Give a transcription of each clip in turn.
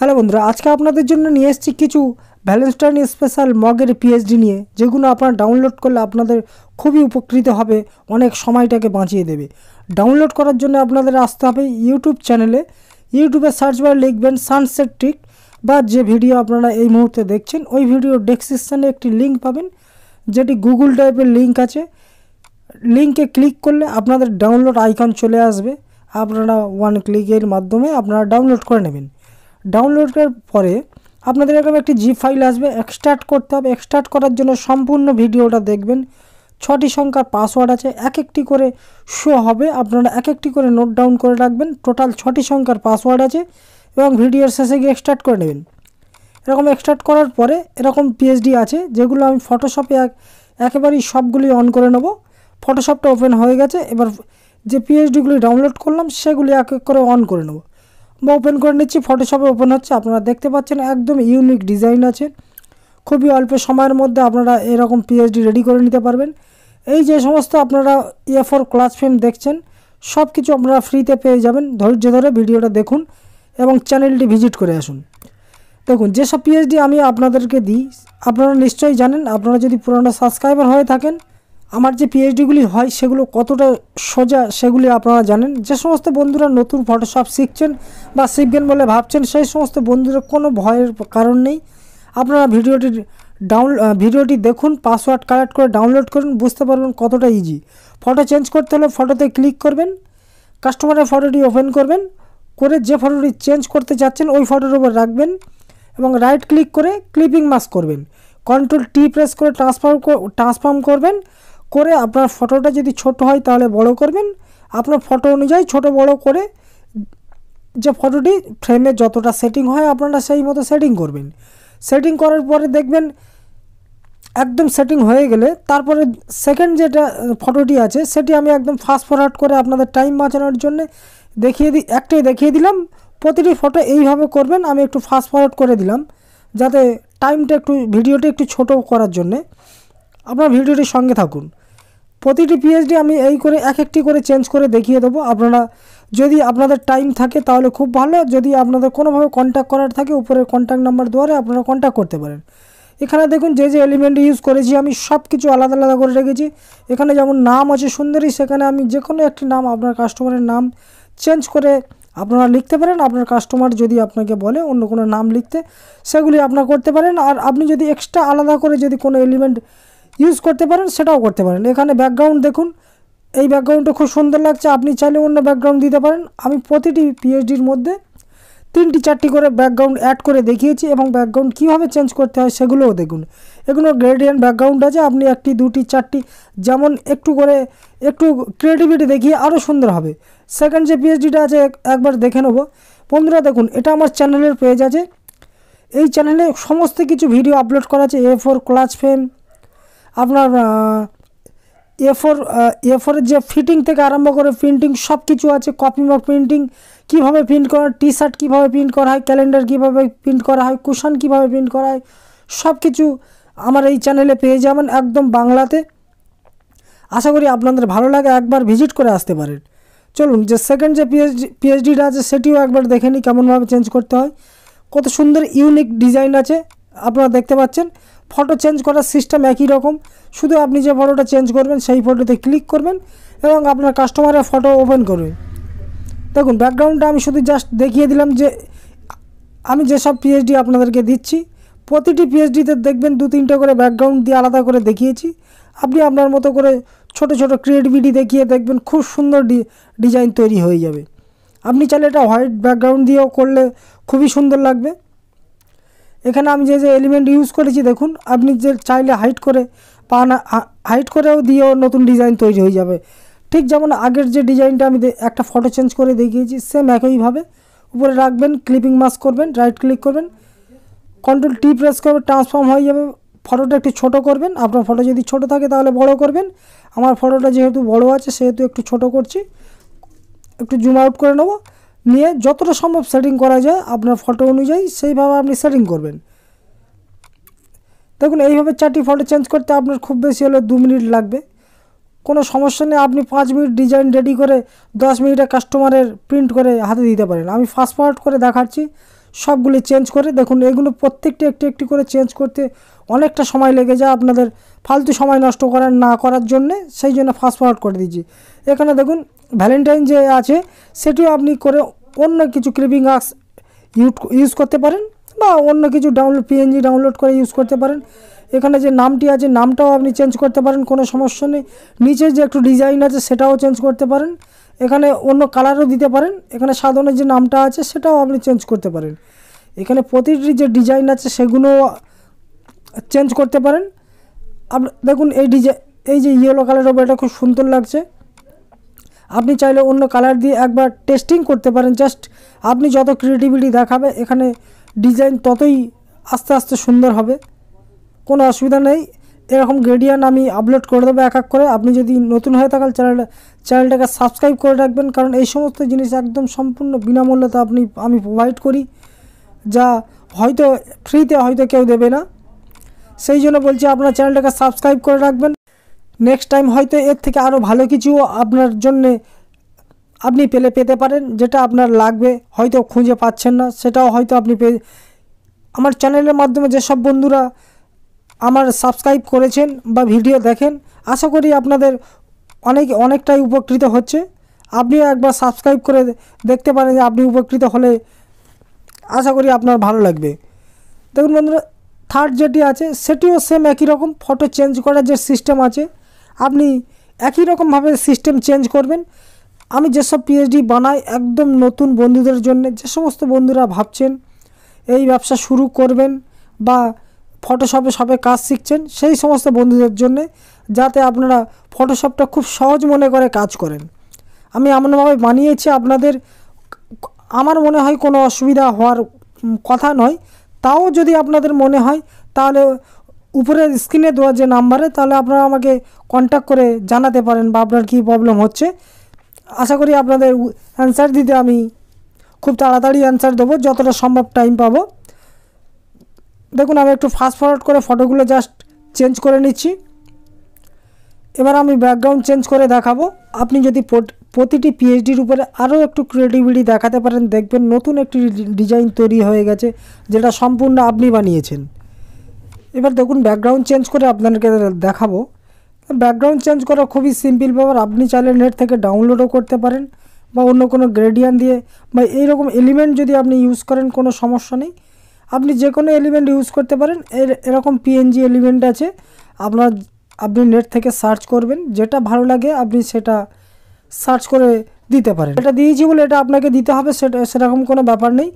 hello বন্ধুরা আজকে আপনাদের জন্য নিয়ে এসেছি কিছু ভ্যালেন্সটাইন স্পেশাল মগের পিএইচডি নিয়ে যেগুলো আপনারা ডাউনলোড করলে আপনাদের খুবই উপকৃত হবে অনেক সময়টাকে বাঁচিয়ে দেবে ডাউনলোড করার জন্য আপনাদের আসতে হবে ইউটিউব চ্যানেলে ইউটিউবে সার্চ বারে লিখবেন সানসেট ট্রিক বা যে ভিডিও আপনারা এই মুহূর্তে দেখছেন ওই ভিডিও ডেসক্রিপশানে একটি লিঙ্ক পাবেন যেটি গুগল ড্রাইভের লিঙ্ক আছে লিঙ্কে ক্লিক করলে আপনাদের ডাউনলোড আইকন চলে আসবে আপনারা ওয়ান ক্লিকের মাধ্যমে আপনারা ডাউনলোড করে নেবেন ডাউনলোড করার পরে আপনাদের এরকম একটি জি ফাইল আসবে এক্সট্রাক্ট করতে হবে এক্সট্রাক্ট করার জন্য সম্পূর্ণ ভিডিওটা দেখবেন ছটি সংখ্যার পাসওয়ার্ড আছে এক একটি করে শো হবে আপনারা এক একটি করে নোট ডাউন করে রাখবেন টোটাল ছটি সংখ্যার পাসওয়ার্ড আছে এবং ভিডিওর শেষে গিয়ে এক্সট্রাক্ট করে নেবেন এরকম এক্সট্রাক্ট করার পরে এরকম পিএইচডি আছে যেগুলো আমি ফটোশপে একেবারেই সবগুলি অন করে নেব ফটোশপটা ওপেন হয়ে গেছে এবার যে পিএইচডিগুলি ডাউনলোড করলাম সেগুলি এক এক করে অন করে নেব বা ওপেন করে নিচ্ছি ফটোশপে ওপেন হচ্ছে আপনারা দেখতে পাচ্ছেন একদম ইউনিক ডিজাইন আছে খুবই অল্প সময়ের মধ্যে আপনারা এরকম পিএইচডি রেডি করে নিতে পারবেন এই যে সমস্ত আপনারা এ ফোর ক্লাস ফিল্ম দেখছেন সব কিছু আপনারা ফ্রিতে পেয়ে যাবেন ধৈর্য ধরে ভিডিওটা দেখুন এবং চ্যানেলটি ভিজিট করে আসুন দেখুন যেসব পিএইচডি আমি আপনাদেরকে দিই আপনারা নিশ্চয়ই জানেন আপনারা যদি পুরনো সাবস্ক্রাইবার হয়ে থাকেন আমার যে পিএইচডিগুলি হয় সেগুলো কতটা সোজা সেগুলি আপনারা জানেন যে সমস্ত বন্ধুরা নতুন ফটোশপ শিখছেন বা শিখবেন বলে ভাবছেন সেই সমস্ত বন্ধুরা কোনো ভয়ের কারণ নেই আপনারা ভিডিওটি ডাউন ভিডিওটি দেখুন পাসওয়ার্ড কালেক্ট করে ডাউনলোড করুন বুঝতে পারবেন কতটা ইজি ফটো চেঞ্জ করতে হলে ফটোতে ক্লিক করবেন কাস্টমারের ফটোটি ওপেন করবেন করে যে ফটোটি চেঞ্জ করতে চাচ্ছেন ওই ফটোর উপর রাখবেন এবং রাইট ক্লিক করে ক্লিপিং মাস্ক করবেন কন্ট্রোল টি প্রেস করে ট্রান্সফর্ম ট্রান্সফর্ম করবেন করে আপনার ফটোটা যদি ছোট হয় তাহলে বড় করবেন আপনার ফটো অনুযায়ী ছোট বড় করে যে ফটোটি ফ্রেমে যতটা সেটিং হয় আপনারা সেই মতো সেটিং করবেন সেটিং করার পরে দেখবেন একদম সেটিং হয়ে গেলে তারপরে সেকেন্ড যেটা ফটোটি আছে সেটি আমি একদম ফাস্ট ফরওয়ার্ড করে আপনাদের টাইম বাঁচানোর জন্য দেখিয়ে দিই একটাই দেখিয়ে দিলাম প্রতিটি ফটো এইভাবে করবেন আমি একটু ফাস্ট ফরওয়ার্ড করে দিলাম যাতে টাইমটা একটু ভিডিওটা একটু ছোট করার জন্যে আপনার ভিডিওটির সঙ্গে থাকুন প্রতিটি পিএইচডি আমি এই করে এক একটি করে চেঞ্জ করে দেখিয়ে দেবো আপনারা যদি আপনাদের টাইম থাকে তাহলে খুব ভালো যদি আপনাদের কোনোভাবে কন্ট্যাক্ট করার থাকে উপরের কন্ট্যাক্ট নাম্বার দ্বারা আপনারা কন্ট্যাক্ট করতে পারেন এখানে দেখুন যে যে এলিমেন্ট ইউজ করেছি আমি সব কিছু আলাদা আলাদা করে রেখেছি এখানে যেমন নাম আছে সুন্দরী সেখানে আমি যে কোনো একটি নাম আপনার কাস্টমারের নাম চেঞ্জ করে আপনারা লিখতে পারেন আপনার কাস্টমার যদি আপনাকে বলে অন্য কোনো নাম লিখতে সেগুলি আপনার করতে পারেন আর আপনি যদি এক্সট্রা আলাদা করে যদি কোনো এলিমেন্ট ইউজ করতে পারেন সেটাও করতে পারেন এখানে ব্যাকগ্রাউন্ড দেখুন এই ব্যাকগ্রাউন্ডটা খুব সুন্দর লাগছে আপনি চাইলে অন্য ব্যাকগ্রাউন্ড দিতে পারেন আমি প্রতিটি পিএইচডির মধ্যে তিনটি চারটি করে ব্যাকগ্রাউন্ড অ্যাড করে দেখিয়েছি এবং ব্যাকগ্রাউন্ড কীভাবে চেঞ্জ করতে হয় সেগুলোও দেখুন এগুলো গ্রেডিয়েন্ট ব্যাকগ্রাউন্ড আছে আপনি একটি দুটি চারটি যেমন একটু করে একটু ক্রিয়েটিভিটি দেখিয়ে আরও সুন্দর হবে সেকেন্ড যে পিএইচডিটা আছে একবার দেখে নেবো বন্ধুরা দেখুন এটা আমার চ্যানেলের পেজ আছে এই চ্যানেলে সমস্ত কিছু ভিডিও আপলোড করা আছে এ ফোর ক্লাস ফেম আপনার এ ফোর এ ফোরের যে ফিটিং থেকে আরম্ভ করে প্রিন্টিং সব কিছু আছে কপি বা প্রিন্টিং কীভাবে প্রিন্ট করা টি শার্ট কীভাবে প্রিন্ট করা হয় ক্যালেন্ডার কীভাবে প্রিন্ট করা হয় কুশন কীভাবে প্রিন্ট করা হয় সব কিছু আমার এই চ্যানেলে পেয়ে যাবেন একদম বাংলাতে আশা করি আপনাদের ভালো লাগে একবার ভিজিট করে আসতে পারেন চলুন যে সেকেন্ড যে পিএইচডি পিএইচডিটা আছে সেটিও একবার দেখে নিই কেমনভাবে চেঞ্জ করতে হয় কত সুন্দর ইউনিক ডিজাইন আছে আপনারা দেখতে পাচ্ছেন ফটো চেঞ্জ করার সিস্টেম একই রকম শুধু আপনি যে ফটোটা চেঞ্জ করবেন সেই ফটোতে ক্লিক করবেন এবং আপনার কাস্টমারের ফটো ওপেন করবেন দেখুন ব্যাকগ্রাউন্ডটা আমি শুধু জাস্ট দেখিয়ে দিলাম যে আমি যেসব পিএইচডি আপনাদেরকে দিচ্ছি প্রতিটি পিএইচডিতে দেখবেন দু তিনটা করে ব্যাকগ্রাউন্ড দিয়ে আলাদা করে দেখিয়েছি আপনি আপনার মতো করে ছোট ছোট ক্রিয়েটিভিটি দেখিয়ে দেখবেন খুব সুন্দর ডিজাইন তৈরি হয়ে যাবে আপনি চাইলে এটা হোয়াইট ব্যাকগ্রাউন্ড দিয়েও করলে খুবই সুন্দর লাগবে এখানে আমি যে যে এলিমেন্ট ইউজ করেছি দেখুন আপনি যে চাইলে হাইট করে পা না হাইট করেও দিয়েও নতুন ডিজাইন তৈরি হয়ে যাবে ঠিক যেমন আগের যে ডিজাইনটা আমি একটা ফটো চেঞ্জ করে দেখিয়েছি সেম একইভাবে উপরে রাখবেন ক্লিপিং মাস্ক করবেন রাইট ক্লিক করবেন কন্ট্রোল টি প্রেস করবেন ট্রান্সফর্ম হয়ে যাবে ফটোটা একটু ছোট করবেন আপনার ফটো যদি ছোট থাকে তাহলে বড় করবেন আমার ফটোটা যেহেতু বড় আছে সেহেতু একটু ছোট করছি একটু জুম আউট করে নেবো নিয়ে যতটা সম্ভব সেটিং করা যায় আপনার ফটো অনুযায়ী সেইভাবে আপনি সেটিং করবেন দেখুন এইভাবে চারটি ফটো চেঞ্জ করতে আপনার খুব বেশি হলে দু মিনিট লাগবে কোনো সমস্যা নেই আপনি পাঁচ মিনিট ডিজাইন রেডি করে দশ মিনিটে কাস্টমারের প্রিন্ট করে হাতে দিতে পারেন আমি ফাস্ট ফরওয়ার্ড করে দেখাচ্ছি সবগুলি চেঞ্জ করে দেখুন এগুলো প্রত্যেকটি একটি একটি করে চেঞ্জ করতে অনেকটা সময় লেগে যায় আপনাদের ফালতু সময় নষ্ট করার না করার জন্যে সেই জন্য ফাস্ট ফরওয়ার্ড করে দিচ্ছি এখানে দেখুন ভ্যালেন্টাইন যে আছে সেটিও আপনি করে অন্য কিছু ক্লিপিং আর্টস ইউজ করতে পারেন বা অন্য কিছু ডাউনলোড পিএনজি ডাউনলোড করে ইউজ করতে পারেন এখানে যে নামটি আছে নামটাও আপনি চেঞ্জ করতে পারেন কোনো সমস্যা নেই নিচে যে একটু ডিজাইন আছে সেটাও চেঞ্জ করতে পারেন এখানে অন্য কালারও দিতে পারেন এখানে সাধারণের যে নামটা আছে সেটাও আপনি চেঞ্জ করতে পারেন এখানে প্রতিটি যে ডিজাইন আছে সেগুলো চেঞ্জ করতে পারেন আপ দেখুন এই ডিজাইন এই যে ইয়েলো কালারের ওপর এটা খুব সুন্দর লাগছে আপনি চাইলে অন্য কালার দিয়ে একবার টেস্টিং করতে পারেন জাস্ট আপনি যত ক্রিয়েটিভিটি দেখাবে এখানে ডিজাইন ততই আস্তে আস্তে সুন্দর হবে কোনো অসুবিধা নেই এরকম গ্রেডিয়ান আমি আপলোড করে দেবো এক এক করে আপনি যদি নতুন হয়ে থাকেন চ্যানেল চ্যানেলটাকে সাবস্ক্রাইব করে রাখবেন কারণ এই সমস্ত জিনিস একদম সম্পূর্ণ বিনামূল্যে তো আপনি আমি প্রোভাইড করি যা হয়তো ফ্রিতে হয়তো কেউ দেবে না সেই জন্য বলছি আপনার চ্যানেলটাকে সাবস্ক্রাইব করে রাখবেন নেক্সট টাইম হয়তো এর থেকে আরও ভালো কিছু আপনার জন্যে আপনি পেলে পেতে পারেন যেটা আপনার লাগবে হয়তো খুঁজে পাচ্ছেন না সেটাও হয়তো আপনি পেয়ে আমার চ্যানেলের মাধ্যমে যেসব বন্ধুরা আমার সাবস্ক্রাইব করেছেন বা ভিডিও দেখেন আশা করি আপনাদের অনেক অনেকটাই উপকৃত হচ্ছে আপনিও একবার সাবস্ক্রাইব করে দেখতে পারেন যে আপনি উপকৃত হলে আশা করি আপনার ভালো লাগবে দেখুন বন্ধুরা থার্ড যেটি আছে সেটিও সেম একই রকম ফটো চেঞ্জ করার যে সিস্টেম আছে আপনি একই রকমভাবে সিস্টেম চেঞ্জ করবেন আমি যেসব পিএইচডি বানাই একদম নতুন বন্ধুদের জন্য যে সমস্ত বন্ধুরা ভাবছেন এই ব্যবসা শুরু করবেন বা ফটোশপে সবে কাজ শিখছেন সেই সমস্ত বন্ধুদের জন্যে যাতে আপনারা ফটোশপটা খুব সহজ মনে করে কাজ করেন আমি এমনভাবে বানিয়েছি আপনাদের আমার মনে হয় কোনো অসুবিধা হওয়ার কথা নয় তাও যদি আপনাদের মনে হয় তাহলে উপরের স্ক্রিনে দেওয়া যে নাম্বারে তাহলে আপনারা আমাকে কন্ট্যাক্ট করে জানাতে পারেন বা আপনার কী প্রবলেম হচ্ছে আশা করি আপনাদের অ্যান্সার দিতে আমি খুব তাড়াতাড়ি অ্যান্সার দেবো যতটা সম্ভব টাইম পাব দেখুন আমি একটু ফাস্ট ফরওয়ার্ড করে ফটোগুলো জাস্ট চেঞ্জ করে নিচ্ছি এবার আমি ব্যাকগ্রাউন্ড চেঞ্জ করে দেখাবো আপনি যদি প্রতিটি পিএইচডির উপরে আরও একটু ক্রিয়েটিভিটি দেখাতে পারেন দেখবেন নতুন একটি ডিজাইন তৈরি হয়ে গেছে যেটা সম্পূর্ণ আপনি বানিয়েছেন এবার দেখুন ব্যাকগ্রাউন্ড চেঞ্জ করে আপনাদেরকে দেখাবো ব্যাকগ্রাউন্ড চেঞ্জ করা খুবই সিম্পল ব্যাপার আপনি চাইলে নেট থেকে ডাউনলোডও করতে পারেন বা অন্য কোনো গ্রেডিয়ান দিয়ে বা এইরকম এলিমেন্ট যদি আপনি ইউজ করেন কোনো সমস্যা নেই আপনি যে কোনো এলিমেন্ট ইউজ করতে পারেন এরকম পিএনজি এলিমেন্ট আছে আপনার আপনি নেট থেকে সার্চ করবেন যেটা ভালো লাগে আপনি সেটা সার্চ করে দিতে পারেন এটা দিয়েছি বলে এটা আপনাকে দিতে হবে সেটা সেরকম কোনো ব্যাপার নেই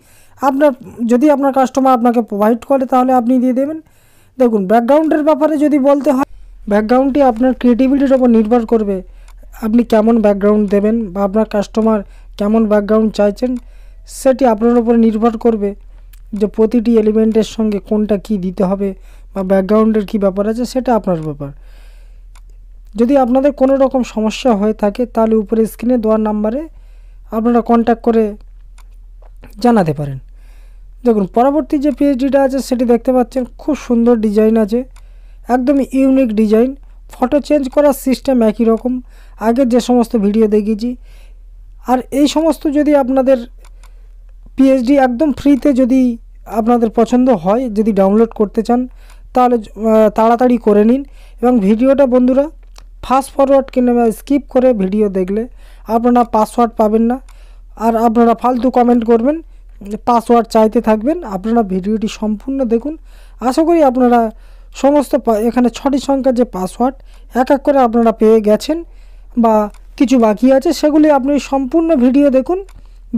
আপনার যদি আপনার কাস্টমার আপনাকে প্রোভাইড করে তাহলে আপনি দিয়ে দেবেন দেখুন ব্যাকগ্রাউন্ডের ব্যাপারে যদি বলতে হয় ব্যাকগ্রাউন্ডটি আপনার ক্রিয়েটিভিটির ওপর নির্ভর করবে আপনি কেমন ব্যাকগ্রাউন্ড দেবেন বা আপনার কাস্টমার কেমন ব্যাকগ্রাউন্ড চাইছেন সেটি আপনার উপর নির্ভর করবে যে প্রতিটি এলিমেন্টের সঙ্গে কোনটা কি দিতে হবে বা ব্যাকগ্রাউন্ডের কি ব্যাপার আছে সেটা আপনার ব্যাপার যদি আপনাদের কোনো রকম সমস্যা হয়ে থাকে তাহলে উপরে স্ক্রিনে দেওয়ার নাম্বারে আপনারা কন্ট্যাক্ট করে জানাতে পারেন দেখুন পরবর্তী যে পিএইচডিটা আছে সেটি দেখতে পাচ্ছেন খুব সুন্দর ডিজাইন আছে একদম ইউনিক ডিজাইন ফটো চেঞ্জ করার সিস্টেম একই রকম আগের যে সমস্ত ভিডিও দেখিয়েছি আর এই সমস্ত যদি আপনাদের পিএইচডি একদম ফ্রিতে যদি আপনাদের পছন্দ হয় যদি ডাউনলোড করতে চান তাহলে তাড়াতাড়ি করে নিন এবং ভিডিওটা বন্ধুরা ফাস্ট ফরওয়ার্ড কিংবা স্কিপ করে ভিডিও দেখলে আপনারা পাসওয়ার্ড পাবেন না আর আপনারা ফালতু কমেন্ট করবেন পাসওয়ার্ড চাইতে থাকবেন আপনারা ভিডিওটি সম্পূর্ণ দেখুন আশা করি আপনারা সমস্ত এখানে ছটি সংখ্যার যে পাসওয়ার্ড এক এক করে আপনারা পেয়ে গেছেন বা কিছু বাকি আছে সেগুলি আপনি সম্পূর্ণ ভিডিও দেখুন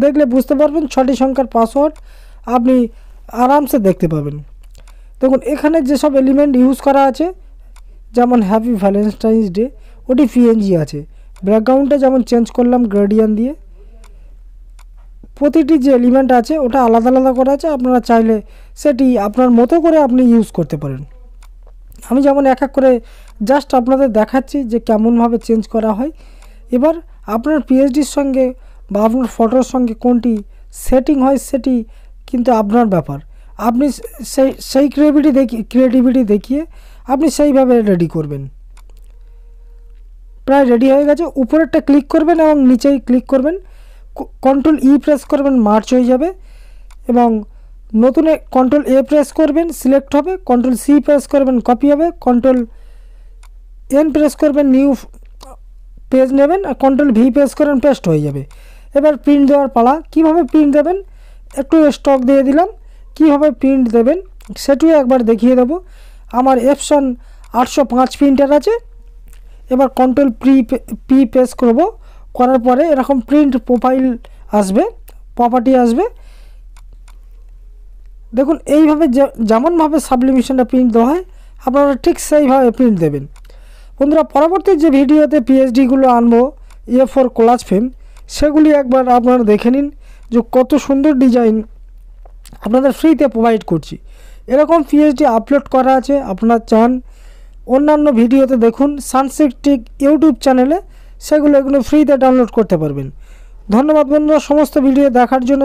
দেখলে বুঝতে পারবেন ছটি সংখ্যার পাসওয়ার্ড আপনি আরামসে দেখতে পাবেন দেখুন এখানে যেসব এলিমেন্ট ইউজ করা আছে যেমন হ্যাপি ভ্যালেন্টাইন্স ডে ওটি পিএনজি আছে ব্যাকগ্রাউন্ডটা যেমন চেঞ্জ করলাম গ্রেডিয়ান দিয়ে প্রতিটি যে এলিমেন্ট আছে ওটা আলাদা আলাদা করা আছে আপনারা চাইলে সেটি আপনার মতো করে আপনি ইউজ করতে পারেন আমি যেমন এক এক করে জাস্ট আপনাদের দেখাচ্ছি যে কেমনভাবে চেঞ্জ করা হয় এবার আপনার পিএইচডির সঙ্গে বা আপনার ফটোর সঙ্গে কোনটি সেটিং হয় সেটি কিন্তু আপনার ব্যাপার আপনি সেই সেই ক্রিয়েটিভিটি দেখিয়ে ক্রিয়েটিভিটি দেখিয়ে আপনি সেইভাবে রেডি করবেন প্রায় রেডি হয়ে গেছে উপরেরটা ক্লিক করবেন এবং নিচেই ক্লিক করবেন কন্ট্রোল ই প্রেস করবেন মার্চ হয়ে যাবে এবং নতুন কন্ট্রোল এ প্রেস করবেন সিলেক্ট হবে কন্ট্রোল সি প্রেস করবেন কপি হবে কন্ট্রোল এন প্রেস করবেন নিউ পেজ নেবেন আর কন্ট্রোল ভি প্রেস করবেন পেস্ট হয়ে যাবে এবার প্রিন্ট দেওয়ার পালা কিভাবে প্রিন্ট দেবেন একটু স্টক দিয়ে দিলাম কিভাবে প্রিন্ট দেবেন সেটিও একবার দেখিয়ে দেব আমার এপসন আটশো পাঁচ প্রিন্টার আছে এবার কন্ট্রোল প্রি পি প্রেস করবো করার পরে এরকম প্রিন্ট প্রোফাইল আসবে প্রপার্টি আসবে দেখুন এইভাবে যেমনভাবে সাবলিমিশনটা প্রিন্ট দেওয়া হয় আপনারা ঠিক সেইভাবে প্রিন্ট দেবেন বন্ধুরা পরবর্তী যে ভিডিওতে পিএইচডিগুলো আনবো ইয়ে ফোর ক্লাস ফেম সেগুলি একবার আপনারা দেখে নিন যে কত সুন্দর ডিজাইন আপনাদের ফ্রিতে প্রোভাইড করছি এরকম পিএইচডি আপলোড করা আছে আপনারা চান অন্যান্য ভিডিওতে দেখুন সানসেকটিক ইউটিউব চ্যানেলে সেগুলো এগুলো ফ্রিতে ডাউনলোড করতে পারবেন ধন্যবাদ বন্ধুরা সমস্ত ভিডিও দেখার জন্য